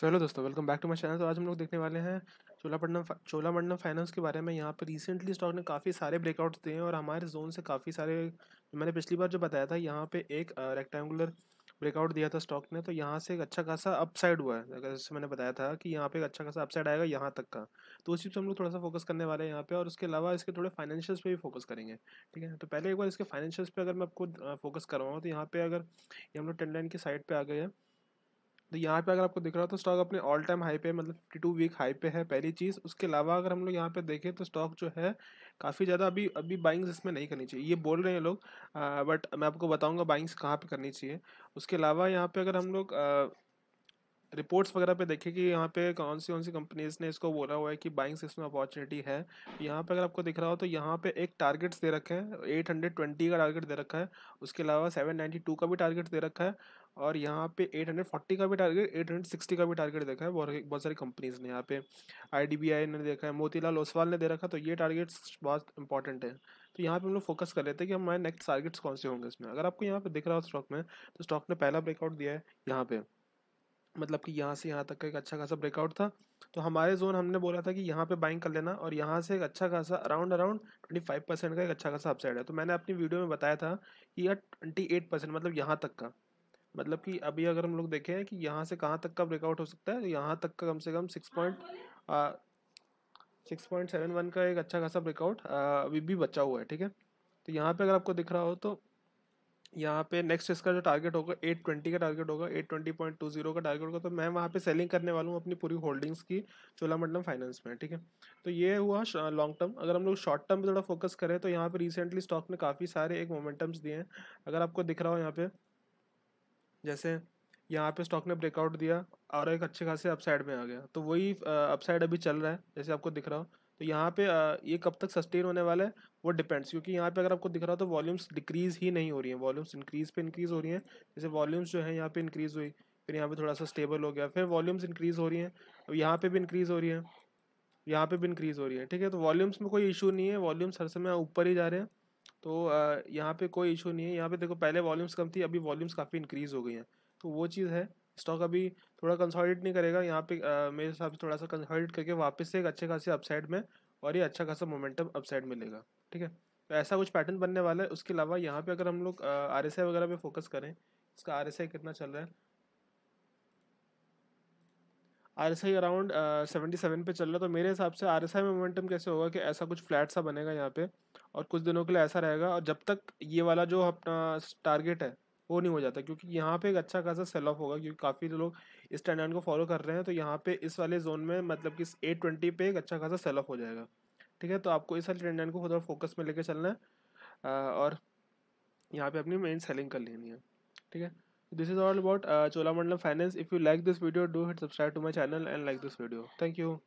सो hello दोस्तों welcome back to my channel तो आज हम लोग देखने वाले हैं चोलापटनम चोलामंडलम फाइनेंस के बारे में यहाँ पर रिसेंटली स्टॉक ने काफ़ी सारे ब्रेकआउट्स दिए हैं और हमारे जोन से काफ़ी सारे मैंने पिछली बार जो बताया था यहाँ पे एक रेक्टेंगुलर ब्रेकआउट दिया था स्टॉक ने तो यहाँ से एक अच्छा खासा अपसाइड हुआ है अगर जैसे मैंने बताया था कि यहाँ पे एक अच्छा खासा अपसाइड आएगा यहाँ तक का तो उस चीज़ पर हम लोग थोड़ा सा फोकस करने वाले हैं यहाँ पे और उसके अलावा इसके थोड़े फाइनेंशियल्स पे भी फोकस करेंगे ठीक है तो पहले एक बार इसके फाइनेंशियल्स पर अगर मैं आपको फोकस करवाऊँ तो यहाँ पे अगर ये हम लोग टेन लाइन की साइड पर आ गए हैं तो यहाँ पे अगर आपको दिख रहा हो तो स्टॉक अपने ऑल टाइम हाई पे मतलब फिफ्टी टू वीक हाई पे है पहली चीज़ उसके अलावा अगर हम लोग यहाँ पे देखें तो स्टॉक जो है काफ़ी ज़्यादा अभी अभी बाइंग्स इसमें नहीं करनी चाहिए ये बोल रहे हैं लोग बट मैं आपको बताऊँगा बाइंग्स कहाँ पर करनी चाहिए उसके अलावा यहाँ पर अगर हम लोग रिपोर्ट्स वगैरह पे देखें कि यहाँ पे कौन सी कौन सी कंपनीज ने इसको बोला हुआ है कि बाइंग में अपॉर्चुनिटी है यहाँ पे अगर आपको दिख रहा हो तो यहाँ पे एक टारगेट्स दे रखे हैं 820 का टारगेट दे रखा है उसके अलावा 792 का भी टारगेट दे रखा है और यहाँ पे 840 का भी टारगेट 860 का भी टारगेट देखा है बहुत बहुत सारी कंपनीज ने यहाँ पे आई ने देखा है मोतीलाल ओसवाल ने दे रखा तो ये टारगेट्स बहुत इंपॉर्टेंट है तो यहाँ पे हम लोग फोकस कर लेते हैं कि हमारे नेक्स्ट टारगेट्स कौन से होंगे इसमें अगर आपको यहाँ पे दिख रहा हो स्टॉक में तो स्टॉक ने पहला ब्रेकआउट दिया है यहाँ पे मतलब कि यहाँ से यहाँ तक का एक अच्छा खासा ब्रेकआउट था तो हमारे जोन हमने बोला था कि यहाँ पे बाइंग कर लेना और यहाँ से एक अच्छा खासा अराउंड अराउंड 25 परसेंट का एक अच्छा खासा अपसाइड है तो मैंने अपनी वीडियो में बताया था कि यह एट परसेंट मतलब यहाँ तक का मतलब कि अभी अगर हम लोग देखें कि यहाँ से कहाँ तक का ब्रेकआउट हो सकता है तो यहाँ तक का कम से कम six point six point seven one का एक अच्छा खासा ब्रेकआउट अभी भी बचा हुआ है ठीक है तो यहाँ पर अगर आपको दिख रहा हो तो यहाँ पे नेक्स्ट इसका जो टारगेट होगा एट ट्वेंटी का टारगेट होगा eight twenty point two zero का टारगेट होगा तो मैं वहाँ पे सेलिंग करने वाला हूँ अपनी पूरी होल्डिंग्स की चोलामंडलम फाइनेंस में ठीक है तो ये हुआ लॉन्ग टर्म अगर हम लोग शॉर्ट टर्म पे थोड़ा फोकस करें तो यहाँ पे रिसेंटली स्टॉक ने काफ़ी सारे एक मोमेंटम्स दिए हैं अगर आपको दिख रहा हो यहाँ पे जैसे यहाँ पे स्टॉक ने ब्रेकआउट दिया और एक अच्छे खासे अपसाइड में आ गया तो वही अपसाइड अभी चल रहा है जैसे आपको दिख रहा हो तो यहाँ पे ये कब तक सस्टेन होने वाला है वो डिपेंड्स क्योंकि यहाँ पे अगर आपको दिख रहा हो तो वॉल्यूम्स डिक्रीज़ ही नहीं हो रही हैं वॉल्यूम्स इंक्रीज़ पे इंक्रीज़ हो रही हैं जैसे वॉल्यूम्स जो है यहाँ पे इंक्रीज़ हुई फिर यहाँ पे थोड़ा सा स्टेबल हो गया फिर वॉल्यूम्स इंक्रीज़ हो रही हैं अब यहाँ पर भी इंक्रीज़ हो रही है यहाँ पर भी इंक्रीज़ हो रही है ठीक है तो वॉल्यूम्स में कोई इशू नहीं है वॉल्यूम्स हर समय ऊपर ही जा रहे हैं तो यहाँ पर कोई इशू नहीं है यहाँ पर देखो पहले वॉल्यूम्स कम थी अभी वॉल्यूम्स काफ़ी इंक्रीज़ हो गई हैं तो वो चीज़ है स्टॉक अभी थोड़ा कंसॉलिडेट नहीं करेगा यहाँ पे आ, मेरे हिसाब से थोड़ा सा कंसॉलिडेट करके वापस से एक अच्छे खासे अपसाइड में और ये अच्छा खासा मोमेंटम अपसाइड मिलेगा ठीक है तो ऐसा कुछ पैटर्न बनने वाला है उसके अलावा यहाँ पे अगर हम लोग आर एस आई वगैरह पे फोकस करें इसका आर एस आई कितना चल रहा है R S I around seventy seven पे चल रहा है तो मेरे हिसाब से आर एस आई में मोमेंटम कैसे होगा कि ऐसा कुछ फ्लैट सा बनेगा यहाँ पे और कुछ दिनों के लिए ऐसा रहेगा और जब तक ये वाला जो अपना टारगेट है वो नहीं हो जाता क्योंकि यहाँ पे एक अच्छा खासा सेल ऑफ होगा क्योंकि काफ़ी लोग इस स्टैंडर्ड को फॉलो कर रहे हैं तो यहाँ पे इस वाले जोन में मतलब कि एट ट्वेंटी पे एक अच्छा खासा सेल ऑफ हो जाएगा ठीक है तो आपको इस वाले स्टैंडर्ड को थोड़ा फोकस में लेके चलना है और यहाँ पे अपनी मेन सेलिंग कर लेनी है ठीक है this is all about Cholamandalam finance if you like this video do hit subscribe to my channel and like this video thank you